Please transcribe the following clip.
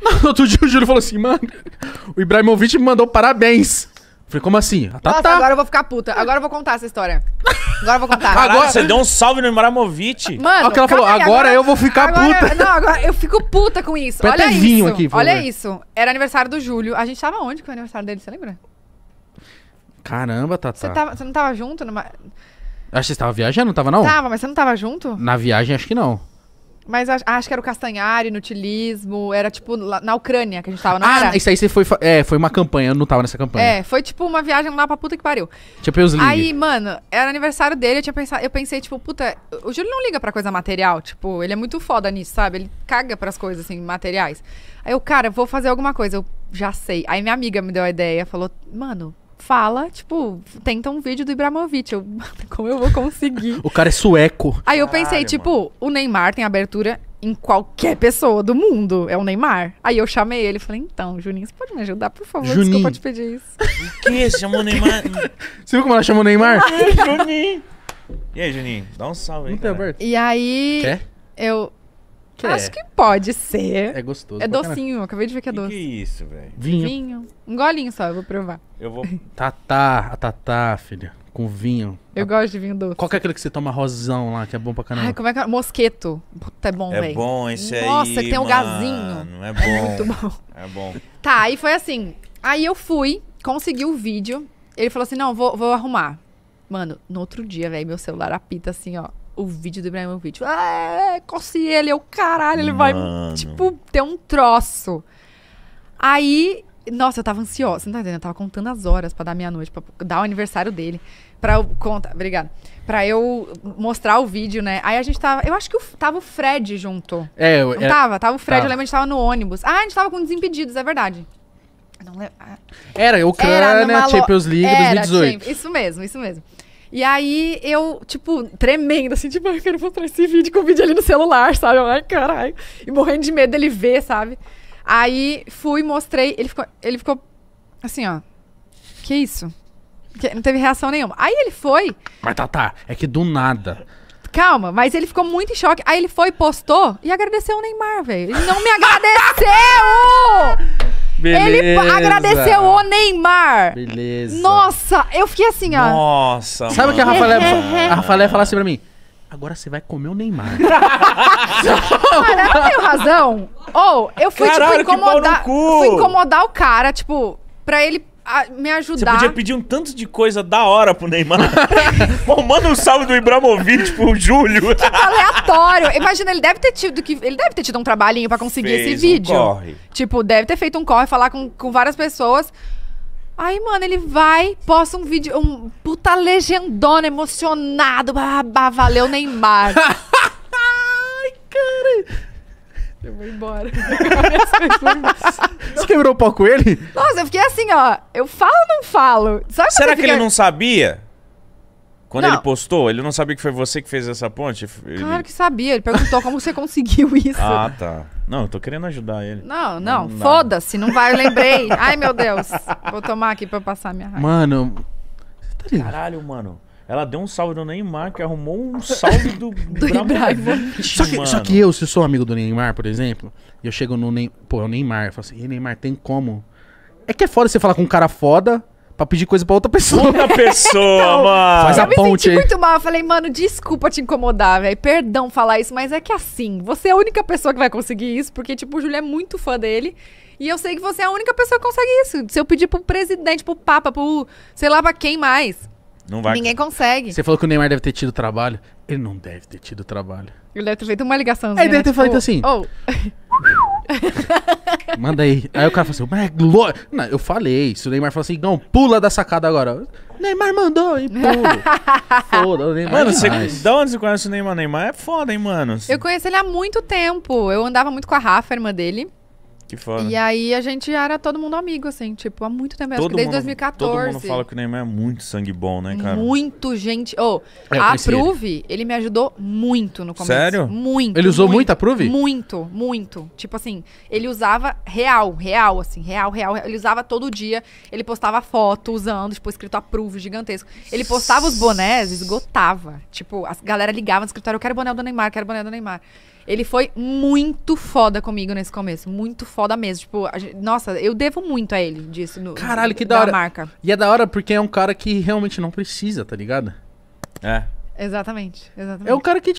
No outro dia o Júlio falou assim, mano, o Ibrahimovic me mandou parabéns. falei, como assim? A ah, tá, Nossa, Tatá. agora eu vou ficar puta. Agora eu vou contar essa história. Agora eu vou contar. Caralho, agora você deu um salve no Ibrahimovic. Mano, Olha o que ela falou, aí, agora, eu vou ficar agora- puta. Não, agora eu fico puta com isso. Olha isso. aqui, Olha né? isso. Era aniversário do Júlio. A gente tava onde que foi o aniversário dele, você lembra? Caramba, Tatá. Você, tava, você não tava junto? Numa... Acho que você tava viajando, não tava não? Tava, mas você não tava junto? Na viagem, acho que não. Mas acho, que era o Castanhari, no tilismo, era tipo na Ucrânia que a gente tava, não ah, era? isso aí você foi, é, foi uma campanha, eu não tava nessa campanha. É, foi tipo uma viagem lá pra puta que pariu. Champions tipo League. Aí, mano, era aniversário dele, eu, tinha pensado, eu pensei, tipo, puta, o Júlio não liga pra coisa material, tipo, ele é muito foda nisso, sabe? Ele caga pras coisas, assim, materiais. Aí eu, cara, vou fazer alguma coisa, eu já sei. Aí minha amiga me deu a ideia, falou, mano, fala, tipo, tenta um vídeo do Ibrahimovic. Eu, como eu vou conseguir? o cara é sueco. Aí eu pensei, Caralho, tipo, mano. o Neymar tem abertura em qualquer pessoa do mundo. É o Neymar. Aí eu chamei ele e falei, então, Juninho, você pode me ajudar, por favor? Juninho. Desculpa te pedir isso. O quê? Você chamou o Neymar? você viu como ela chamou o Neymar? Juninho. E aí, Juninho? Dá um salve aí, Não cara. E aí... Quer? Eu... Que Acho é? que pode ser. É gostoso. É docinho, acabei de ver que é, é doce. Que, isso, velho? Vinho. vinho. Um golinho só, eu vou provar. Eu vou. Tatá, a tatá, filha. Com vinho. Eu a... gosto de vinho doce. Qual que é aquele que você toma rosão lá, que é bom pra caramba? Ai, como é que é? Mosqueto. Puta, é bom, é velho. É véio. bom esse Nossa, aí. Nossa, tem um gazinho. Não é bom. É muito bom. É bom. Tá, aí foi assim. Aí eu fui, consegui o vídeo. Ele falou assim: não, vou, vou arrumar. Mano, no outro dia, velho, meu celular apita assim, ó o vídeo do Ibrahimovic. Ah, é, é, coce ele, eu é caralho, ele Mano. vai, tipo, ter um troço. Aí, nossa, eu tava ansiosa, não tá entendendo? Eu tava contando as horas pra dar meia-noite, pra dar o aniversário dele. Pra eu contar, obrigada. Pra eu mostrar o vídeo, né? Aí a gente tava, eu acho que o, tava o Fred junto. É, eu, não é, tava? Tava o Fred, tá. eu lembro, a gente tava no ônibus. Ah, a gente tava com Desimpedidos, é verdade. Não lembro. Ah. Era, Ucrânia, era Champions League era, 2018. Isso mesmo, isso mesmo. E aí eu, tipo, tremendo, assim, tipo, eu quero mostrar esse vídeo com o vídeo ali no celular, sabe? Ai, caralho. E morrendo de medo dele ver, sabe? Aí fui, mostrei, ele ficou, ele ficou assim, ó. Que isso? Que, não teve reação nenhuma. Aí ele foi. Mas tá, tá, é que do nada. Calma, mas ele ficou muito em choque. Aí ele foi, postou e agradeceu o Neymar, velho. Ele não me agradeceu! Beleza. Ele agradeceu o Neymar. Beleza. Nossa, eu fiquei assim, ó. Nossa. Sabe o que a Rafaela, a falar assim pra mim? Agora você vai comer o Neymar. cara, eu tem razão. Ou, oh, eu fui, tipo, Caralho, tipo, incomodar. Fui incomodar o cara, tipo, pra ele a, me ajudar. Você podia pedir um tanto de coisa da hora pro Neymar. manda um salve do Ibramovic pro Júlio. Que tipo aleatório. Imagina, ele deve ter tido que. Ele deve ter tido um trabalhinho para conseguir Fez esse vídeo. Um corre. Tipo, deve ter feito um corre, falar com, com várias pessoas. Aí, mano, ele vai, posta um vídeo, um puta legendona, emocionado. Bah, valeu, Neymar. Ai, cara. Eu vou embora. Você quebrou o pau com ele? Nossa, eu fiquei assim, ó. Eu falo ou não falo? Sabe Será que fica... ele não sabia? Quando não. ele postou, ele não sabia que foi você que fez essa ponte? Ele... Claro que sabia. Ele perguntou como você conseguiu isso. Ah, tá. Não, eu tô querendo ajudar ele. Não, não. não Foda-se, não vai, eu lembrei. Ai, meu Deus. Vou tomar aqui pra eu passar minha raiva. Mano. Tá Caralho, mano. Ela deu um salve no Neymar, que arrumou um salve do, do Ibrahimovic. Só que, só que eu, se sou amigo do Neymar, por exemplo, e eu chego no Neymar. Pô, é o Neymar. Eu falo assim, e Neymar, tem como? É que é foda você falar com um cara foda pra pedir coisa pra outra pessoa. Outra pessoa, então, mano. Faz a ponte Eu me senti aí. muito mal. Eu falei, mano, desculpa te incomodar, velho. Perdão falar isso, mas é que assim, você é a única pessoa que vai conseguir isso, porque, tipo, o Júlio é muito fã dele. E eu sei que você é a única pessoa que consegue isso. Se eu pedir pro presidente, pro papa, pro sei lá pra quem mais, não vai. Ninguém consegue. Você falou que o Neymar deve ter tido trabalho. Ele não deve ter tido trabalho. Ele deve ter feito uma ligação. Ele deve ter né? falado assim. Oh. Manda aí. Aí o cara falou assim, mas é Não, eu falei. Se o Neymar falou assim, não, pula da sacada agora. Neymar mandou e pula. foda, o Neymar. Mano, é você, da onde você conhece o Neymar? Neymar é foda, hein, mano? Eu conheço ele há muito tempo. Eu andava muito com a Rafa, irmã dele. Que foda. E aí a gente era todo mundo amigo, assim, tipo, há muito tempo. Todo acho que desde mundo, 2014. Todo mundo fala que o Neymar é muito sangue bom, né, cara? Muito gente. Oh, a Prove, ele. ele. me ajudou muito no começo. Sério? Muito. Ele usou muito, muito a Prove? Muito, muito. Tipo assim, ele usava real, real, assim, real, real. Ele usava todo dia. Ele postava foto usando, tipo, escrito a Prove, gigantesco. Ele postava os bonés, esgotava. Tipo, a galera ligava no escritório, eu quero boné do Neymar, quero boné do Neymar. Ele foi muito foda comigo nesse começo. Muito foda mesmo. Tipo, nossa, eu devo muito a ele disso. No, Caralho, que da, da hora. marca. E é da hora porque é um cara que realmente não precisa, tá ligado? É. Exatamente, exatamente. É um cara que